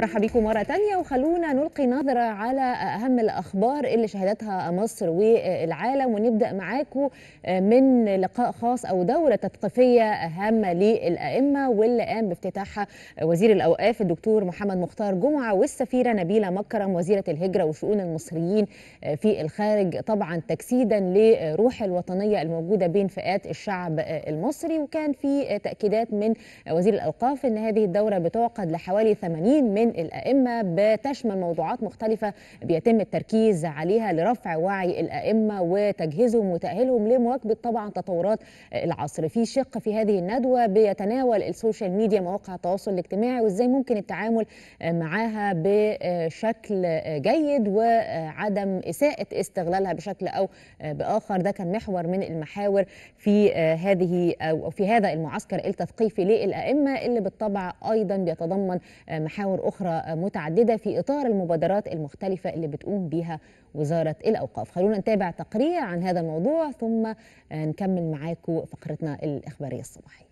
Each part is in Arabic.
مرحبا بكم مرة تانية وخلونا نلقي نظرة على أهم الأخبار اللي شهدتها مصر والعالم ونبدأ معاكم آه، من لقاء خاص أو دورة تثقيفية هامة للأئمة واللي قام بافتتاحها وزير الأوقاف الدكتور محمد مختار جمعة والسفيرة نبيلة مكرم وزيرة الهجرة وشؤون المصريين آه، في الخارج طبعا تجسيدا لروح الوطنية الموجودة بين فئات الشعب آه، المصري وكان في تأكيدات من وزير الأوقاف أن هذه الدورة بتعقد لحوالي 80 من الأئمة بتشمل موضوعات مختلفة بيتم التركيز عليها لرفع وعي الأئمة وتجهيزهم وتأهيلهم لمواكبة طبعا تطورات العصر في شق في هذه الندوة بيتناول السوشيال ميديا مواقع التواصل الاجتماعي وإزاي ممكن التعامل معاها بشكل جيد وعدم إساءة استغلالها بشكل أو بآخر ده كان محور من المحاور في هذه أو في هذا المعسكر التثقيفي للأئمة اللي بالطبع أيضا بيتضمن محاور أخرى أخرى متعددة في إطار المبادرات المختلفة اللي بتقوم بها وزارة الأوقاف خلونا نتابع تقرير عن هذا الموضوع ثم نكمل معاكم فقرتنا الإخبارية الصباحية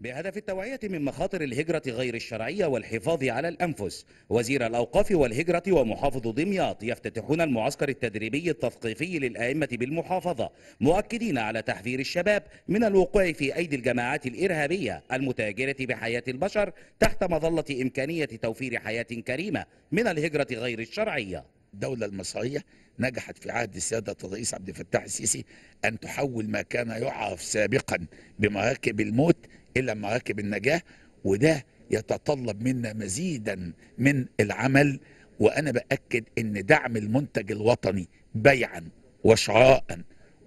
بهدف التوعية من مخاطر الهجرة غير الشرعية والحفاظ على الأنفس وزير الأوقاف والهجرة ومحافظ دمياط يفتتحون المعسكر التدريبي التثقيفي للأئمة بالمحافظة مؤكدين على تحذير الشباب من الوقوع في أيدي الجماعات الإرهابية المتاجرة بحياة البشر تحت مظلة إمكانية توفير حياة كريمة من الهجرة غير الشرعية الدولة المصرية نجحت في عهد السيادة الرئيس عبد الفتاح السيسي أن تحول ما كان يعرف سابقا بمراكب الموت إلى مواكب النجاة وده يتطلب منا مزيدا من العمل وأنا بأكد أن دعم المنتج الوطني بيعا وشراء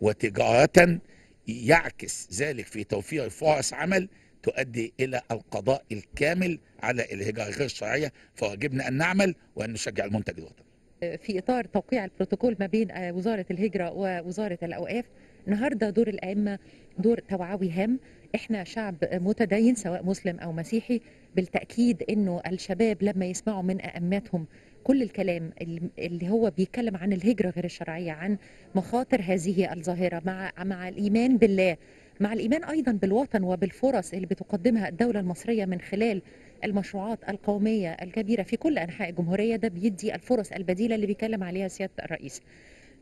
وتجارة يعكس ذلك في توفير فرص عمل تؤدي إلى القضاء الكامل على الهجرة غير الشرعية فواجبنا أن نعمل وأن نشجع المنتج الوطني في إطار توقيع البروتوكول ما بين وزارة الهجرة ووزارة الأوقاف النهارده دور الأئمة دور توعوي هام احنا شعب متدين سواء مسلم او مسيحي بالتاكيد انه الشباب لما يسمعوا من ائمتهم كل الكلام اللي هو بيتكلم عن الهجره غير الشرعيه عن مخاطر هذه الظاهره مع مع الايمان بالله مع الايمان ايضا بالوطن وبالفرص اللي بتقدمها الدوله المصريه من خلال المشروعات القوميه الكبيره في كل انحاء الجمهوريه ده بيدي الفرص البديله اللي بيتكلم عليها سياده الرئيس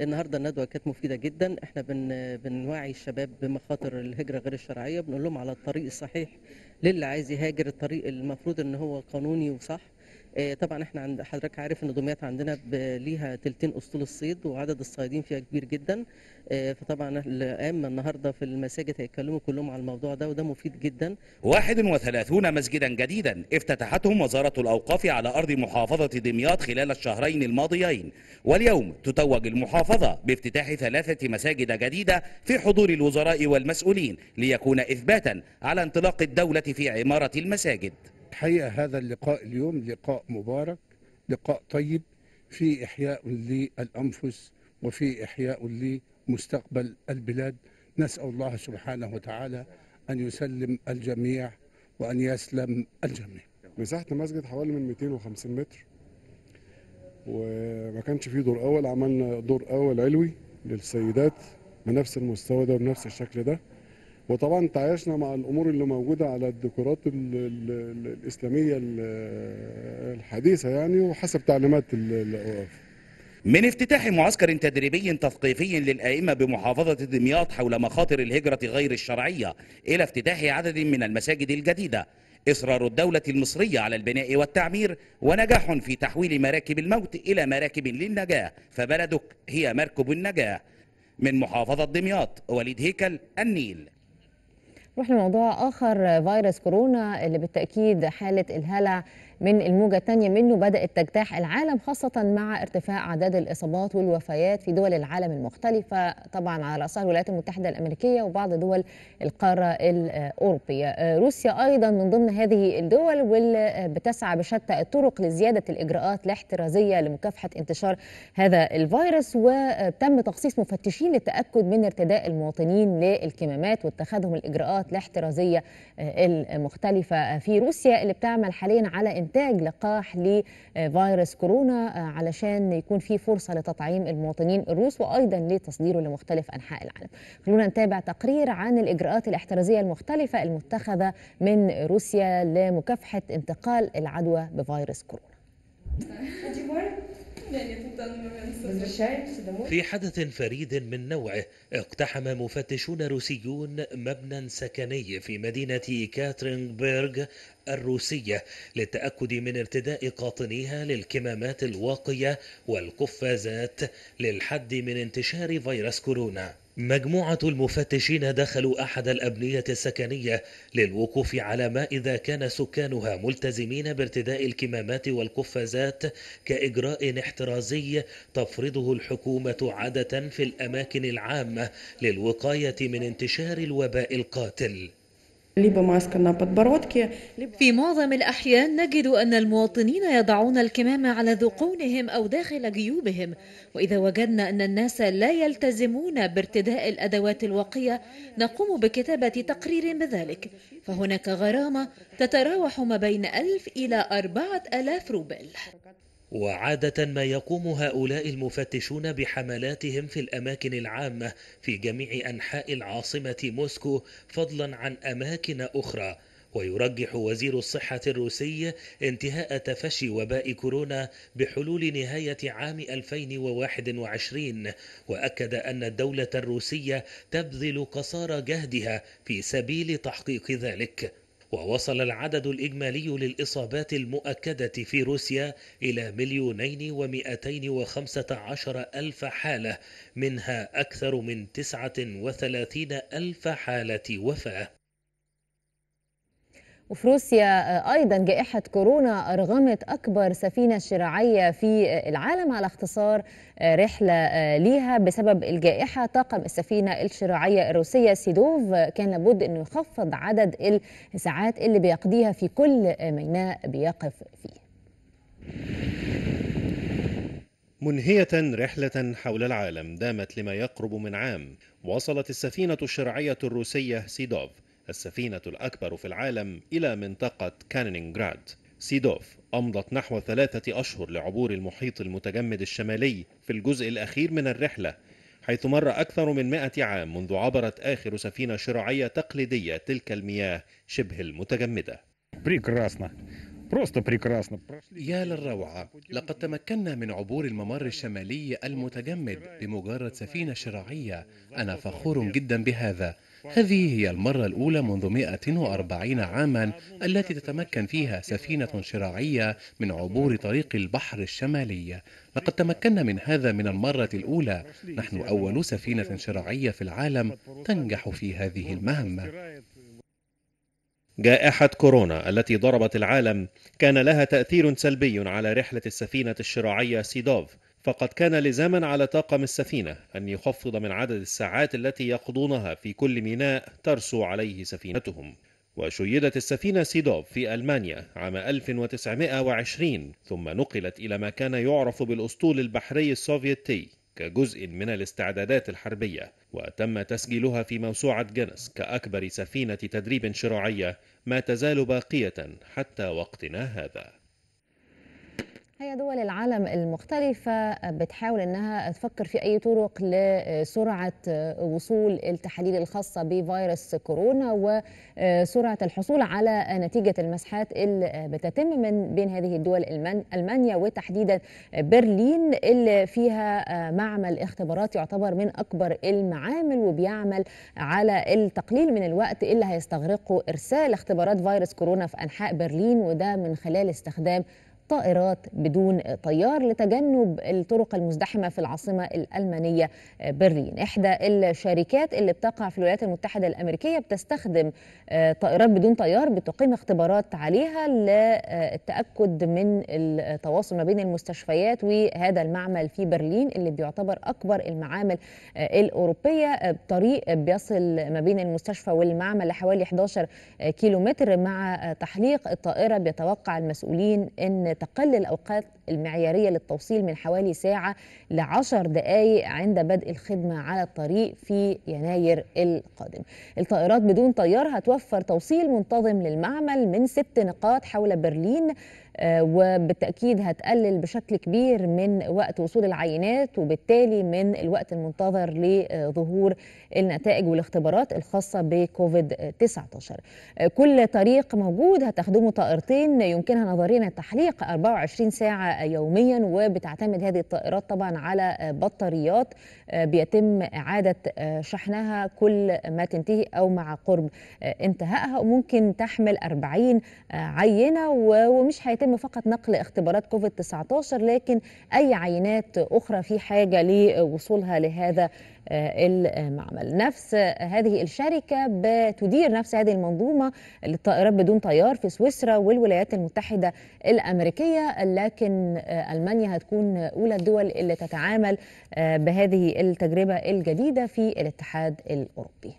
النهارده الندوه كانت مفيده جدا احنا بن بنوعي الشباب بمخاطر الهجره غير الشرعيه بنقول لهم على الطريق الصحيح للي عايز يهاجر الطريق المفروض ان هو قانوني وصح آه، طبعا احنا عند حضرتك عارف ان دمياط عندنا ليها تلتين اسطول الصيد وعدد الصيادين فيها كبير جدا آه، فطبعا الأئمة النهارده في المساجد هيتكلموا كلهم على الموضوع ده وده مفيد جدا 31 مسجدا جديدا افتتحتهم وزارة الأوقاف على أرض محافظة دمياط خلال الشهرين الماضيين واليوم تتوج المحافظة بافتتاح ثلاثة مساجد جديدة في حضور الوزراء والمسؤولين ليكون إثباتا على انطلاق الدولة في عمارة المساجد الحقيقة هذا اللقاء اليوم لقاء مبارك لقاء طيب في إحياء للأنفس وفي إحياء لمستقبل البلاد نسأل الله سبحانه وتعالى أن يسلم الجميع وأن يسلم الجميع مساحة المسجد حوالي من 250 متر وما كانش فيه دور أول عملنا دور أول علوي للسيدات بنفس المستوى ده وبنفس الشكل ده وطبعا تعايشنا مع الامور اللي موجوده على الديكورات الاسلاميه الحديثه يعني وحسب تعليمات الاوقاف من افتتاح معسكر تدريبي تثقيفي للأئمة بمحافظة دمياط حول مخاطر الهجرة غير الشرعية إلى افتتاح عدد من المساجد الجديدة إصرار الدولة المصرية على البناء والتعمير ونجاح في تحويل مراكب الموت إلى مراكب للنجاة فبلدك هي مركب النجاة من محافظة دمياط وليد هيكل النيل نروح لموضوع آخر فيروس كورونا اللي بالتأكيد حالة الهلع من الموجة الثانية منه بدأت تجتاح العالم خاصة مع ارتفاع عدد الإصابات والوفيات في دول العالم المختلفة طبعا على رأسها الولايات المتحدة الأمريكية وبعض دول القارة الأوروبية آه، روسيا أيضا من ضمن هذه الدول واللي آه، بتسعى بشتى الطرق لزيادة الإجراءات الاحترازية لمكافحة انتشار هذا الفيروس وتم تخصيص مفتشين للتأكد من ارتداء المواطنين للكمامات واتخاذهم الإجراءات الاحترازية آه، المختلفة في روسيا اللي بتعمل حاليا على إنتاج لقاح لفيروس كورونا آه، علشان يكون في فرصة لتطعيم المواطنين الروس وأيضا لتصديره لمختلف أنحاء العالم خلونا نتابع تقرير عن الإجراءات الاحترازية المختلفة المتخذة من روسيا لمكافحة انتقال العدوى بفيروس كورونا يعني في حدث فريد من نوعه اقتحم مفتشون روسيون مبنى سكني في مدينة كاترينبرغ الروسية للتأكد من ارتداء قاطنيها للكمامات الواقية والقفازات للحد من انتشار فيروس كورونا مجموعة المفتشين دخلوا أحد الأبنية السكنية للوقوف على ما إذا كان سكانها ملتزمين بارتداء الكمامات والقفازات كإجراء احترازي تفرضه الحكومة عادة في الأماكن العامة للوقاية من انتشار الوباء القاتل في معظم الأحيان نجد أن المواطنين يضعون الكمامة على ذقونهم أو داخل جيوبهم وإذا وجدنا أن الناس لا يلتزمون بارتداء الأدوات الواقية نقوم بكتابة تقرير بذلك فهناك غرامة تتراوح ما بين ألف إلى أربعة ألاف روبل وعادة ما يقوم هؤلاء المفتشون بحملاتهم في الأماكن العامة في جميع أنحاء العاصمة موسكو فضلا عن أماكن أخرى ويرجح وزير الصحة الروسي انتهاء تفشي وباء كورونا بحلول نهاية عام 2021 وأكد أن الدولة الروسية تبذل قصارى جهدها في سبيل تحقيق ذلك ووصل العدد الإجمالي للإصابات المؤكدة في روسيا إلى مليونين ومئتين وخمسة عشر ألف حالة منها أكثر من تسعة وثلاثين ألف حالة وفاة وفي روسيا آه، أيضا جائحة كورونا أرغمت أكبر سفينة شراعية في آه، العالم على اختصار آه، رحلة ليها بسبب الجائحة طاقم السفينة الشراعية الروسية سيدوف كان لابد أنه يخفض عدد الساعات اللي بيقضيها في كل ميناء بيقف فيه منهية رحلة حول العالم دامت لما يقرب من عام وصلت السفينة الشرعية الروسية سيدوف السفينة الأكبر في العالم إلى منطقة كانينغراد سيدوف أمضت نحو ثلاثة أشهر لعبور المحيط المتجمد الشمالي في الجزء الأخير من الرحلة حيث مر أكثر من مائة عام منذ عبرت آخر سفينة شراعية تقليدية تلك المياه شبه المتجمدة يا للروعة لقد تمكنا من عبور الممر الشمالي المتجمد بمجرد سفينة شراعية أنا فخور جدا بهذا هذه هي المرة الأولى منذ 140 عاما التي تتمكن فيها سفينة شراعية من عبور طريق البحر الشمالي لقد تمكنا من هذا من المرة الأولى نحن أول سفينة شراعية في العالم تنجح في هذه المهمة جائحة كورونا التي ضربت العالم كان لها تأثير سلبي على رحلة السفينة الشراعية سيدوف فقد كان لزاما على طاقم السفينة أن يخفض من عدد الساعات التي يقضونها في كل ميناء ترسو عليه سفينتهم وشيدت السفينة سيدوف في ألمانيا عام 1920 ثم نقلت إلى ما كان يعرف بالأسطول البحري السوفيتي كجزء من الاستعدادات الحربية وتم تسجيلها في موسوعة جنس كأكبر سفينة تدريب شراعية ما تزال باقية حتى وقتنا هذا هي دول العالم المختلفة بتحاول أنها تفكر في أي طرق لسرعة وصول التحاليل الخاصة بفيروس كورونا وسرعة الحصول على نتيجة المسحات اللي بتتم من بين هذه الدول ألمانيا وتحديدا برلين اللي فيها معمل اختبارات يعتبر من أكبر المعامل وبيعمل على التقليل من الوقت اللي هيستغرقه إرسال اختبارات فيروس كورونا في أنحاء برلين وده من خلال استخدام طائرات بدون طيار لتجنب الطرق المزدحمة في العاصمة الألمانية برلين إحدى الشركات اللي بتقع في الولايات المتحدة الأمريكية بتستخدم آه، طائرات بدون طيار بتقيم اختبارات عليها للتأكد من التواصل ما بين المستشفيات وهذا المعمل في برلين اللي بيعتبر أكبر المعامل آه، الأوروبية آه، طريق بيصل ما بين المستشفى والمعمل لحوالي 11 كيلومتر مع تحليق الطائرة بيتوقع المسؤولين أن تقل الأوقات المعيارية للتوصيل من حوالي ساعة لعشر دقايق عند بدء الخدمة على الطريق في يناير القادم الطائرات بدون طيار هتوفر توصيل منتظم للمعمل من ست نقاط حول برلين آه، وبالتاكيد هتقلل بشكل كبير من وقت وصول العينات وبالتالي من الوقت المنتظر لظهور النتائج والاختبارات الخاصه بكوفيد 19 آه، كل طريق موجود هتخدمه طائرتين يمكنها نظريا التحليق 24 ساعه يوميا وبتعتمد هذه الطائرات طبعا على بطاريات آه، بيتم اعاده شحنها كل ما تنتهي او مع قرب انتهائها وممكن تحمل 40 عينه ومش هيتم يتم فقط نقل اختبارات كوفيد 19 لكن أي عينات أخرى في حاجة لوصولها لهذا آه، المعمل نفس هذه الشركة بتدير نفس هذه المنظومة للطائرات بدون طيار في سويسرا والولايات المتحدة الأمريكية لكن آه، ألمانيا هتكون أولى الدول اللي تتعامل آه، بهذه التجربة الجديدة في الاتحاد الأوروبي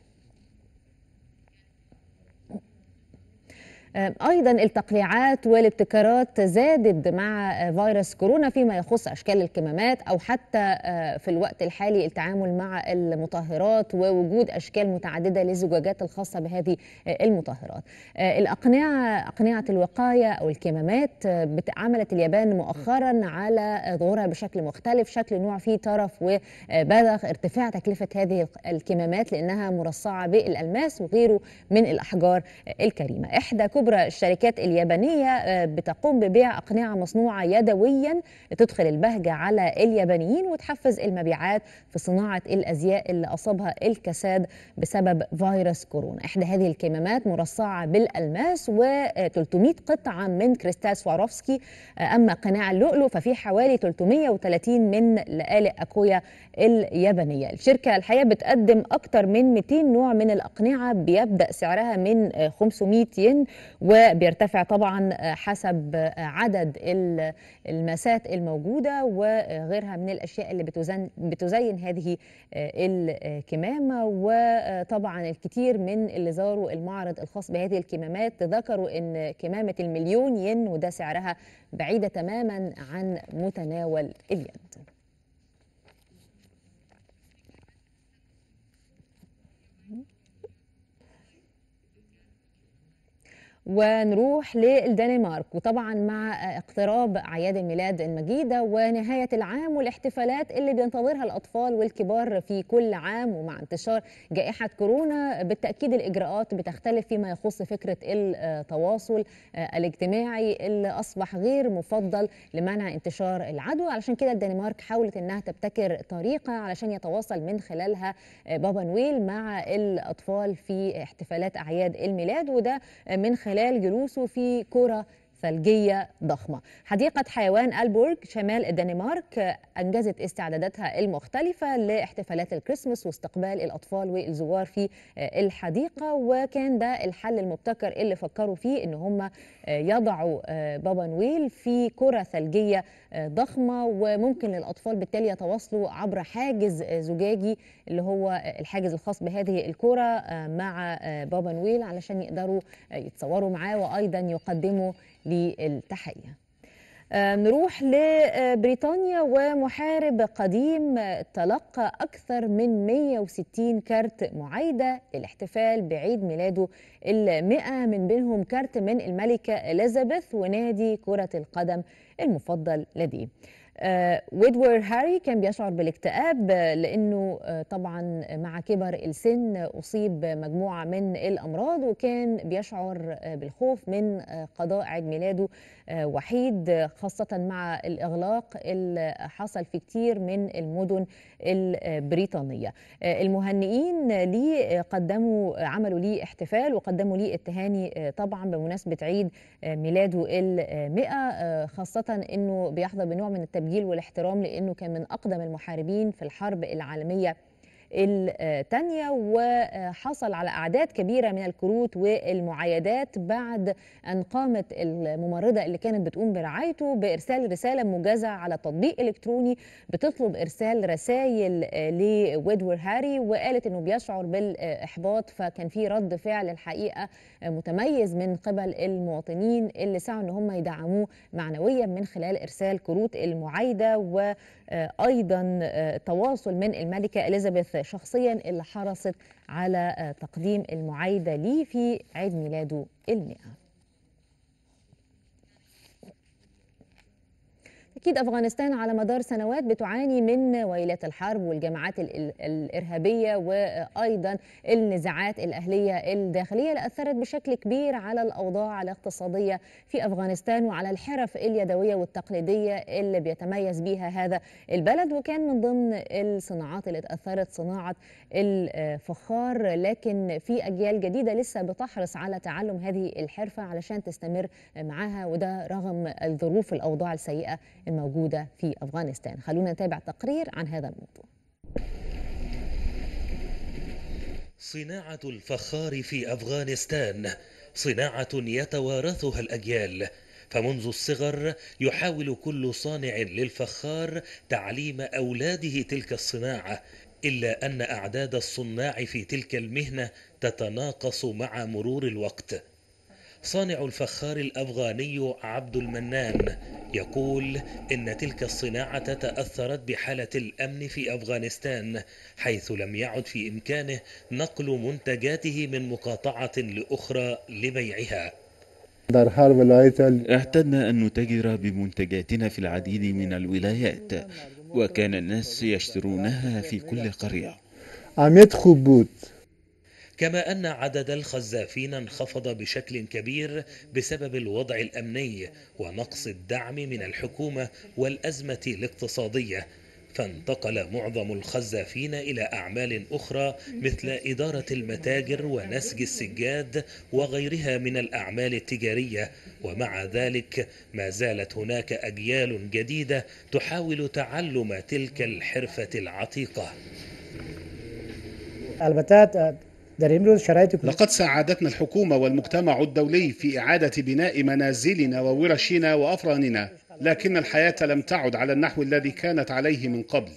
آه، أيضا التقليعات والابتكارات زادت مع فيروس كورونا فيما يخص أشكال الكمامات أو حتى آه، في الوقت الحالي التعامل مع المطهرات ووجود أشكال متعددة للزجاجات الخاصة بهذه آه، المطهرات الأقنعة أقنعة الوقاية أو الكمامات عملت اليابان مؤخرا على ظهورها بشكل مختلف شكل نوع فيه طرف وبلغ ارتفاع تكلفة هذه الكمامات لأنها مرصعة بالألماس وغيره من الأحجار الكريمة إحدى كبرى الشركات اليابانية آه، بتقوم ببيع أقنعة مصنوعة يدويا لتدخل البهجة على اليابانيين وتحفز المبيعات في صناعة الأزياء اللي أصابها الكساد بسبب فيروس كورونا إحدى هذه الكمامات مرصعة بالألماس و300 قطعة من كريستال سواروفسكي آه، أما قناع اللؤلؤ ففي حوالي 330 من لآلئ أكويا اليابانية الشركة الحقيقة بتقدم أكثر من 200 نوع من الأقنعة بيبدأ سعرها من 500 ين وبيرتفع طبعا حسب عدد الماسات الموجودة وغيرها من الأشياء اللي بتزين, بتزين هذه آه، الكمامة وطبعا الكثير من اللي زاروا المعرض الخاص بهذه الكمامات ذكروا أن كمامة المليون ين وده سعرها بعيدة تماما عن متناول اليد ونروح للدنمارك وطبعا مع اقتراب اعياد الميلاد المجيده ونهايه العام والاحتفالات اللي بينتظرها الاطفال والكبار في كل عام ومع انتشار جائحه كورونا بالتاكيد الاجراءات بتختلف فيما يخص فكره التواصل آه، الاجتماعي اللي اصبح غير مفضل لمنع انتشار العدوى علشان كده الدنمارك حاولت انها تبتكر طريقه علشان يتواصل من خلالها آه، بابا نويل مع الاطفال في احتفالات اعياد الميلاد وده من خلال خلال جلوسه في كرة ثلجية ضخمة حديقة حيوان ألبورغ شمال الدنمارك أنجزت استعداداتها المختلفة لاحتفالات الكريسماس واستقبال الأطفال والزوار في الحديقة وكان ده الحل المبتكر اللي فكروا فيه إن هم يضعوا بابا نويل في كرة ثلجية ضخمة وممكن للأطفال بالتالي يتواصلوا عبر حاجز زجاجي اللي هو الحاجز الخاص بهذه الكرة مع بابا نويل علشان يقدروا يتصوروا معاه وأيضا يقدموا للتحية آه، نروح لبريطانيا ومحارب قديم تلقى أكثر من 160 كارت معايدة للاحتفال بعيد ميلاده المئة من بينهم كارت من الملكة إليزابيث ونادي كرة القدم المفضل لديه آه، ويدور هاري كان بيشعر بالاكتئاب لانه آه، طبعا مع كبر السن اصيب مجموعه من الامراض وكان بيشعر آه، بالخوف من قضاء عيد ميلاده وحيد خاصه مع الاغلاق اللي حصل في كتير من المدن البريطانيه المهنئين ليه قدموا عملوا ليه احتفال وقدموا ليه التهاني طبعا بمناسبه عيد ميلاده المئة خاصه انه بيحظى بنوع من التبجيل التسجيل والاحترام لأنه كان من أقدم المحاربين في الحرب العالمية الثانية وحصل على أعداد كبيرة من الكروت والمعايدات بعد أن قامت الممرضة اللي كانت بتقوم برعايته بإرسال رسالة موجزة على تطبيق إلكتروني بتطلب إرسال رسائل لويدور هاري وقالت أنه بيشعر بالإحباط فكان في رد فعل الحقيقة متميز من قبل المواطنين اللي سعوا أن هم يدعموه معنويا من خلال إرسال كروت المعايدة وأيضا تواصل من الملكة إليزابيث شخصيا اللي حرصت على تقديم المعايدة ليه في عيد ميلاده المئة أكيد أفغانستان على مدار سنوات بتعاني من ويلات الحرب والجماعات الإرهابية وأيضا النزاعات الأهلية الداخلية اللي أثرت بشكل كبير على الأوضاع الاقتصادية في أفغانستان وعلى الحرف اليدوية والتقليدية اللي بيتميز بيها هذا البلد وكان من ضمن الصناعات اللي اتأثرت صناعة الفخار لكن في أجيال جديدة لسه بتحرص على تعلم هذه الحرفة علشان تستمر معاها وده رغم الظروف الأوضاع السيئة الموجودة في أفغانستان خلونا نتابع تقرير عن هذا الموضوع صناعة الفخار في أفغانستان صناعة يتوارثها الأجيال فمنذ الصغر يحاول كل صانع للفخار تعليم أولاده تلك الصناعة إلا أن أعداد الصناع في تلك المهنة تتناقص مع مرور الوقت صانع الفخار الأفغاني عبد المنان يقول إن تلك الصناعة تأثرت بحالة الأمن في أفغانستان حيث لم يعد في إمكانه نقل منتجاته من مقاطعة لأخرى لبيعها اعتدنا أن نتاجر بمنتجاتنا في العديد من الولايات وكان الناس يشترونها في كل قرية كما أن عدد الخزافين انخفض بشكل كبير بسبب الوضع الأمني ونقص الدعم من الحكومة والأزمة الاقتصادية فانتقل معظم الخزافين إلى أعمال أخرى مثل إدارة المتاجر ونسج السجاد وغيرها من الأعمال التجارية ومع ذلك ما زالت هناك أجيال جديدة تحاول تعلم تلك الحرفة العتيقة البتات لقد ساعدتنا الحكومة والمجتمع الدولي في إعادة بناء منازلنا وورشنا وأفراننا لكن الحياة لم تعد على النحو الذي كانت عليه من قبل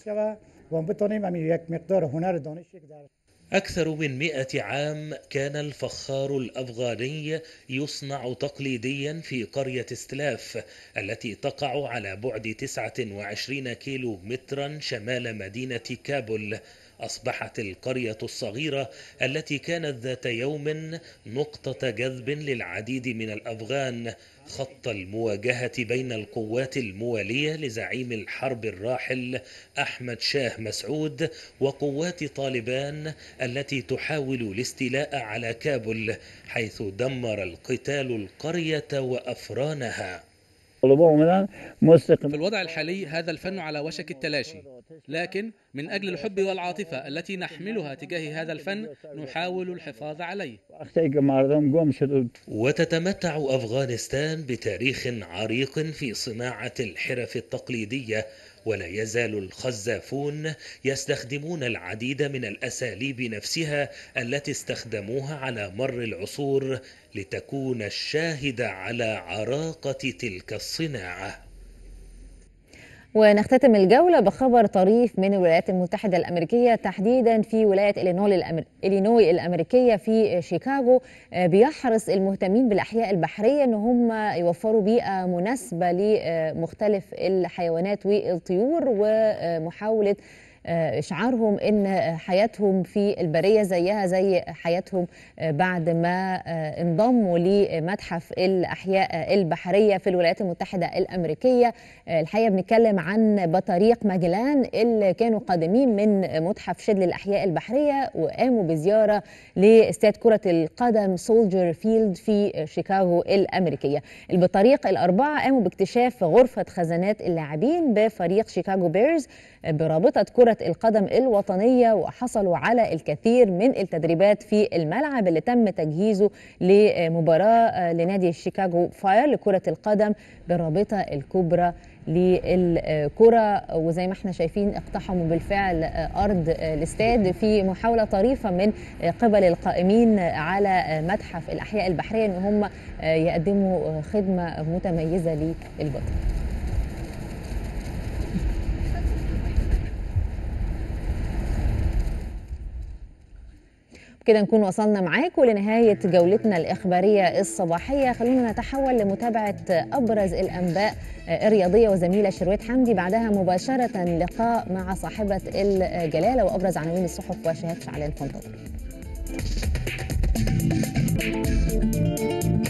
أكثر من مئة عام كان الفخار الأفغاني يصنع تقليديا في قرية استلاف التي تقع على بعد 29 كيلو مترا شمال مدينة كابول أصبحت القرية الصغيرة التي كانت ذات يوم نقطة جذب للعديد من الأفغان خط المواجهة بين القوات الموالية لزعيم الحرب الراحل أحمد شاه مسعود وقوات طالبان التي تحاول الاستيلاء على كابل حيث دمر القتال القرية وأفرانها في الوضع الحالي هذا الفن على وشك التلاشي لكن من أجل الحب والعاطفة التي نحملها تجاه هذا الفن نحاول الحفاظ عليه وتتمتع أفغانستان بتاريخ عريق في صناعة الحرف التقليدية ولا يزال الخزافون يستخدمون العديد من الأساليب نفسها التي استخدموها على مر العصور لتكون الشاهد على عراقة تلك الصناعة ونختتم الجولة بخبر طريف من الولايات المتحدة الأمريكية تحديدا في ولاية إلينوي الأمريكية في شيكاغو آه، بيحرص المهتمين بالأحياء البحرية أن هم يوفروا بيئة مناسبة لمختلف الحيوانات والطيور ومحاولة إشعارهم آه، أن آه، حياتهم في البرية زيها زي حياتهم آه، بعد ما انضموا لمتحف الأحياء البحرية في الولايات المتحدة الأمريكية الحقيقة بنتكلم عن بطريق ماجلان اللي كانوا قادمين من متحف شد الأحياء البحرية وقاموا بزيارة لاستاد كرة القدم سولجر فيلد في شيكاغو الأمريكية البطريق الأربعة قاموا باكتشاف غرفة خزانات اللاعبين بفريق شيكاغو بيرز برابطة كرة القدم الوطنية وحصلوا على الكثير من التدريبات في الملعب اللي تم تجهيزه لمباراة آه، لنادي الشيكاغو فاير لكرة القدم بالرابطة الكبرى للكرة وزي ما احنا شايفين اقتحموا بالفعل آه، أرض آه، الاستاد في محاولة طريفة من قبل القائمين على متحف الأحياء البحرية إن هم يقدموا خدمة متميزة للبطل كده نكون وصلنا معاكم لنهاية جولتنا الإخبارية الصباحية خلونا نتحول لمتابعة أبرز الأنباء الرياضية وزميلة شرويت حمدي بعدها مباشرة لقاء مع صاحبة الجلالة وأبرز عناوين الصحف وشهاد شعلان فنتظر